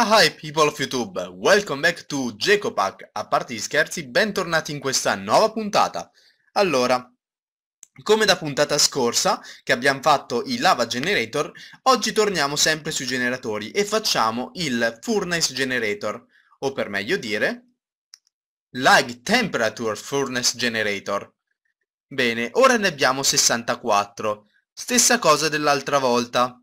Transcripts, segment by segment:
Ah, hi people of YouTube, welcome back to Jacopac, a parte gli scherzi, bentornati in questa nuova puntata. Allora, come da puntata scorsa, che abbiamo fatto i lava generator, oggi torniamo sempre sui generatori e facciamo il furnace generator, o per meglio dire, light temperature furnace generator. Bene, ora ne abbiamo 64, stessa cosa dell'altra volta.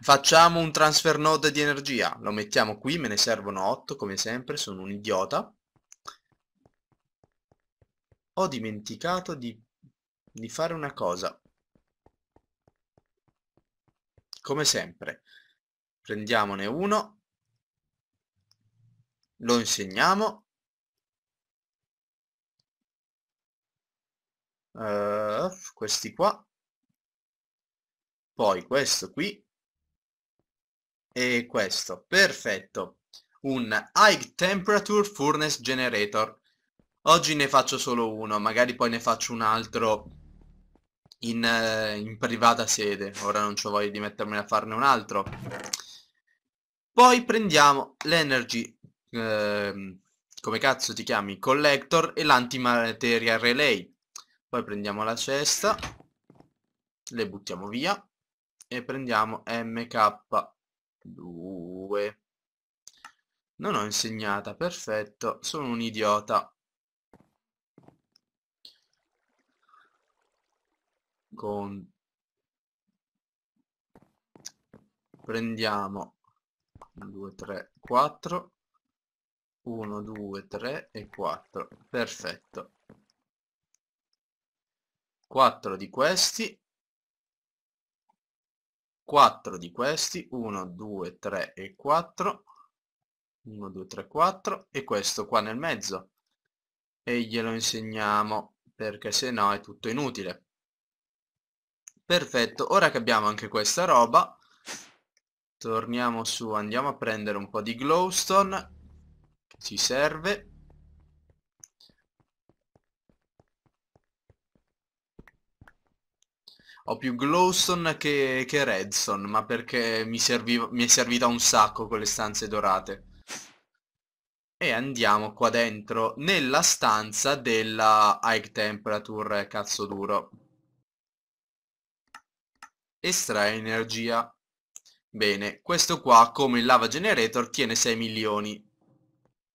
Facciamo un transfer node di energia. Lo mettiamo qui, me ne servono 8 come sempre, sono un idiota. Ho dimenticato di, di fare una cosa. Come sempre. Prendiamone uno. Lo insegniamo. Uh, questi qua. Poi questo qui e questo, perfetto. Un High Temperature Furnace Generator. Oggi ne faccio solo uno, magari poi ne faccio un altro in, eh, in privata sede. Ora non ho voglia di mettermi a farne un altro. Poi prendiamo l'energy, eh, come cazzo ti chiami, collector e l'antimateria relay. Poi prendiamo la cesta, le buttiamo via e prendiamo MK 2. Non ho insegnata, perfetto, sono un idiota. Con... Prendiamo 1, 2, 3, 4. 1, 2, 3 e 4. Perfetto. 4 di questi 4 di questi, 1, 2, 3 e 4, 1, 2, 3, 4 e questo qua nel mezzo e glielo insegniamo perché se no è tutto inutile. Perfetto, ora che abbiamo anche questa roba, torniamo su, andiamo a prendere un po' di glowstone, che ci serve, Ho più Glowstone che, che Redstone, ma perché mi, serviva, mi è servita un sacco con le stanze dorate. E andiamo qua dentro, nella stanza della High Temperature, eh, cazzo duro. Estrae energia. Bene, questo qua, come il Lava Generator, tiene 6 milioni.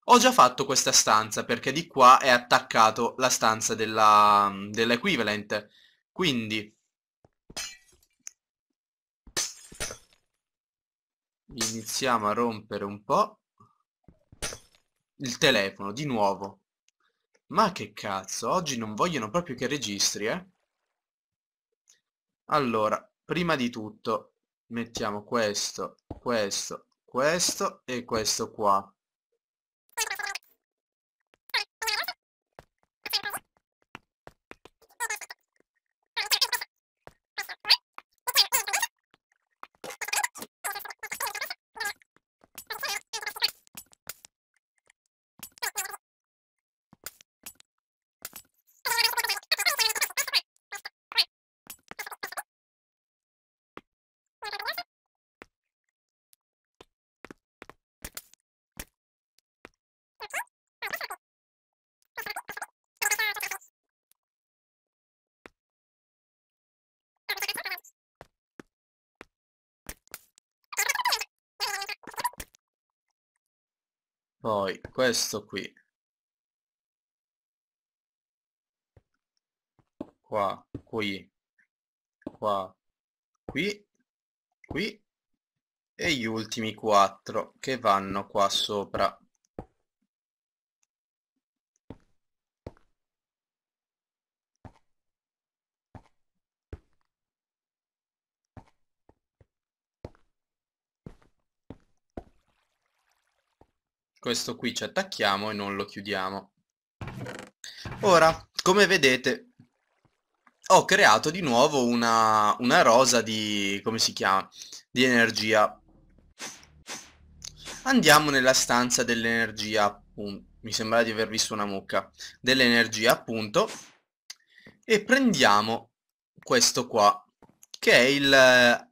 Ho già fatto questa stanza, perché di qua è attaccato la stanza mm, dell'equivalent. Dell Quindi, iniziamo a rompere un po' il telefono di nuovo ma che cazzo oggi non vogliono proprio che registri eh allora prima di tutto mettiamo questo questo questo e questo qua Poi questo qui. Qua, qui, qua, qui, qui e gli ultimi quattro che vanno qua sopra. questo qui ci attacchiamo e non lo chiudiamo. Ora, come vedete, ho creato di nuovo una, una rosa di... come si chiama? Di energia. Andiamo nella stanza dell'energia, Mi sembra di aver visto una mucca. Dell'energia, appunto. E prendiamo questo qua, che è il eh,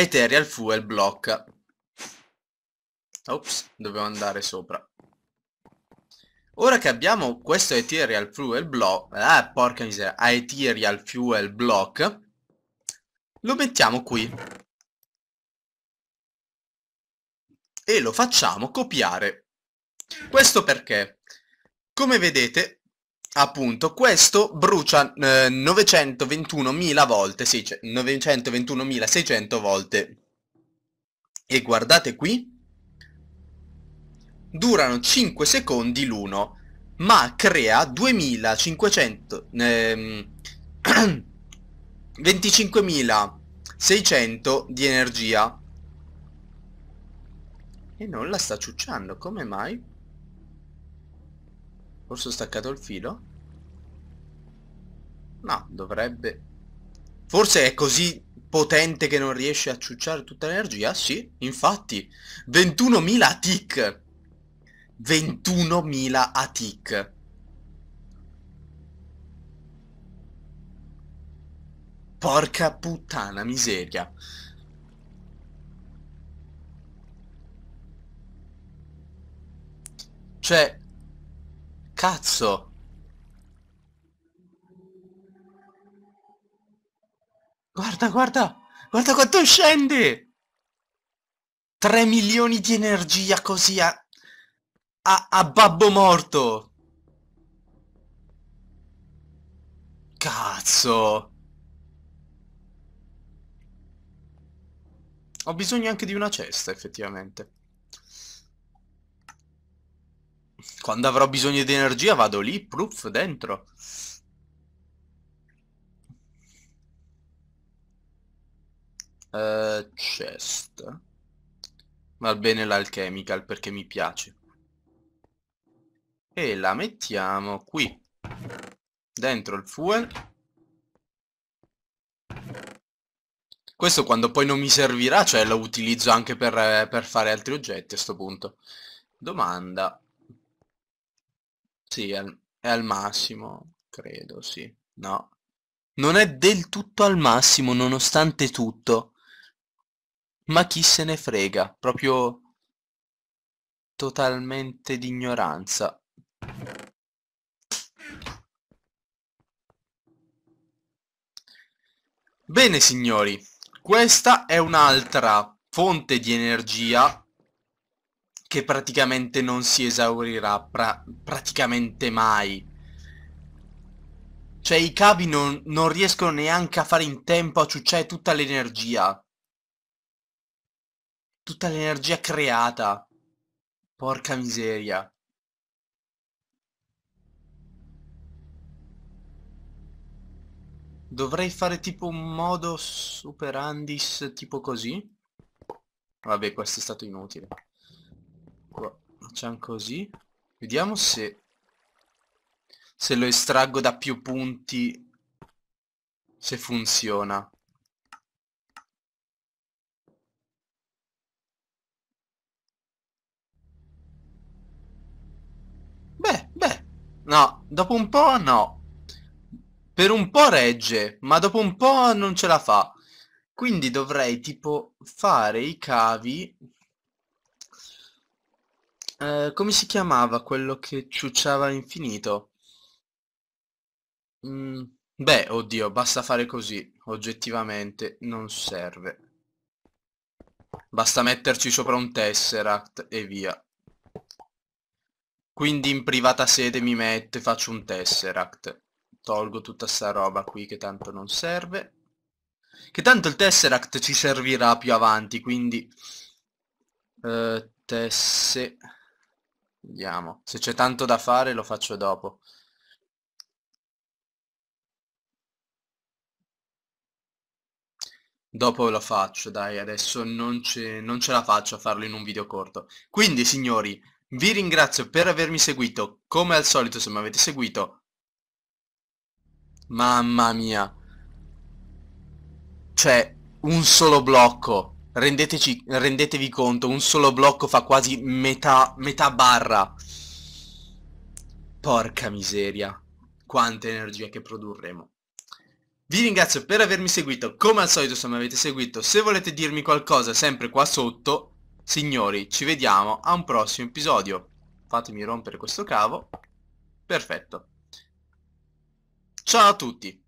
ethereal Fuel Block Ops, dovevo andare sopra. Ora che abbiamo questo Ethereal Fuel Block, ah porca miseria, Ethereal Fuel Block, lo mettiamo qui. E lo facciamo copiare. Questo perché? Come vedete, appunto, questo brucia eh, 921.000 volte, sì, cioè 921.600 volte. E guardate qui, durano 5 secondi l'uno, ma crea 2500... Ehm, 25.600 di energia. E non la sta ciucciando, come mai? Forse ho staccato il filo? No, dovrebbe... Forse è così potente che non riesce a ciucciare tutta l'energia? Sì, infatti. 21.000 tick! 21.000 ATIC. Porca puttana miseria. Cioè, cazzo. Guarda, guarda! Guarda quanto scende! 3 milioni di energia così a a, a babbo morto! Cazzo! Ho bisogno anche di una cesta, effettivamente. Quando avrò bisogno di energia vado lì, proof, dentro. Uh, eh, chest. Va bene l'alchemical perché mi piace e la mettiamo qui dentro il fuel questo quando poi non mi servirà cioè lo utilizzo anche per, eh, per fare altri oggetti a sto punto domanda sì è è al massimo credo sì no non è del tutto al massimo nonostante tutto ma chi se ne frega proprio totalmente d'ignoranza Bene signori, questa è un'altra fonte di energia che praticamente non si esaurirà pra praticamente mai. Cioè i cavi non, non riescono neanche a fare in tempo a ciucciare tutta l'energia. Tutta l'energia creata. Porca miseria. Dovrei fare tipo un modo superandis tipo così. Vabbè, questo è stato inutile. Facciamo così. Vediamo se... Se lo estraggo da più punti... Se funziona. Beh, beh. No, dopo un po' no per un po' regge, ma dopo un po' non ce la fa. Quindi dovrei tipo fare i cavi... Eh, come si chiamava quello che ciucciava all'infinito? Mm, beh, oddio, basta fare così. Oggettivamente non serve. Basta metterci sopra un tesseract e via. Quindi in privata sede mi mette, faccio un tesseract tolgo tutta sta roba qui che tanto non serve. Che tanto il Tesseract ci servirà più avanti, quindi... Uh, tesse... Vediamo. Se c'è tanto da fare lo faccio dopo. Dopo lo faccio, dai, adesso non non ce la faccio a farlo in un video corto. Quindi, signori, vi ringrazio per avermi seguito. Come al solito, se mi avete seguito, Mamma mia. Cioè, un solo blocco. Rendeteci, rendetevi conto, un solo blocco fa quasi metà, metà barra. Porca miseria. Quanta energia che produrremo. Vi ringrazio per avermi seguito, come al solito se mi avete seguito, se volete dirmi qualcosa sempre qua sotto, signori ci vediamo a un prossimo episodio. Fatemi rompere questo cavo, perfetto. Ciao a tutti!